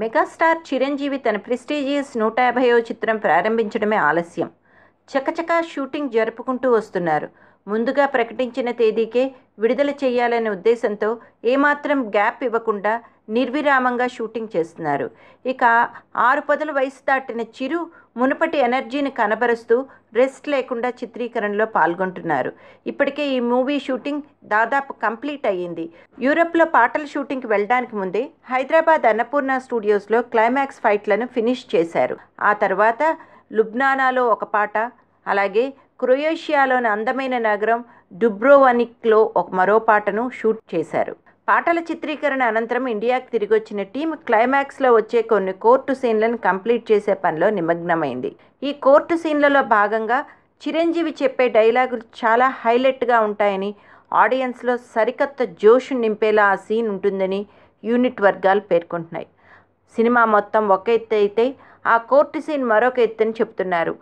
megastar Chiranjeevi తన prestigious నూట యాభైవ చిత్రం ప్రారంభించడమే ఆలస్యం చకచకా షూటింగ్ జరుపుకుంటూ వస్తున్నారు ముందుగా ప్రకటించిన తేదీకే విడుదల చేయాలనే ఉద్దేశంతో ఏమాత్రం గ్యాప్ ఇవ్వకుండా నిర్విరామంగా షూటింగ్ చేస్తున్నారు ఇక ఆరు పదుల వయసు దాటిన చిరు మునుపటి ఎనర్జీని కనబరుస్తూ రెస్ట్ లేకుండా చిత్రీకరణలో పాల్గొంటున్నారు ఇప్పటికే ఈ మూవీ షూటింగ్ దాదాపు కంప్లీట్ అయ్యింది యూరప్లో పాటల షూటింగ్కి వెళ్ళడానికి ముందే హైదరాబాద్ అన్నపూర్ణ స్టూడియోస్లో క్లైమాక్స్ ఫైట్లను ఫినిష్ చేశారు ఆ తర్వాత లుబ్నానాలో ఒక పాట అలాగే క్రొయేషియాలోని అందమైన నగరం డుబ్రోవనిక్లో ఒక మరో పాటను షూట్ చేశారు పాటల చిత్రీకరణ అనంతరం ఇండియాకి తిరిగి వచ్చిన టీం క్లైమాక్స్లో వచ్చే కొన్ని కోర్టు సీన్లను కంప్లీట్ చేసే పనిలో నిమగ్నమైంది ఈ కోర్టు సీన్లలో భాగంగా చిరంజీవి చెప్పే డైలాగులు చాలా హైలైట్గా ఉంటాయని ఆడియన్స్లో సరికొత్త జోష్ నింపేలా ఆ సీన్ ఉంటుందని యూనిట్ వర్గాలు పేర్కొంటున్నాయి సినిమా మొత్తం ఒక ఎత్తు అయితే ఆ కోర్టు సీన్ మరొక ఎత్తు అని చెప్తున్నారు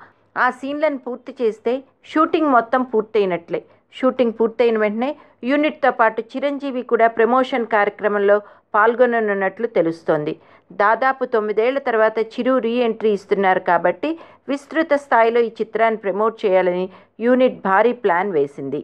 ఆ సీన్లను పూర్తి చేస్తే షూటింగ్ మొత్తం పూర్తయినట్లే షూటింగ్ పూర్తయిన వెంటనే యూనిట్తో పాటు చిరంజీవి కూడా ప్రమోషన్ కార్యక్రమంలో పాల్గొననున్నట్లు తెలుస్తోంది దాదాపు తొమ్మిదేళ్ల తర్వాత చిరు రీఎంట్రీ ఇస్తున్నారు కాబట్టి విస్తృత స్థాయిలో ఈ చిత్రాన్ని ప్రమోట్ చేయాలని యూనిట్ భారీ ప్లాన్ వేసింది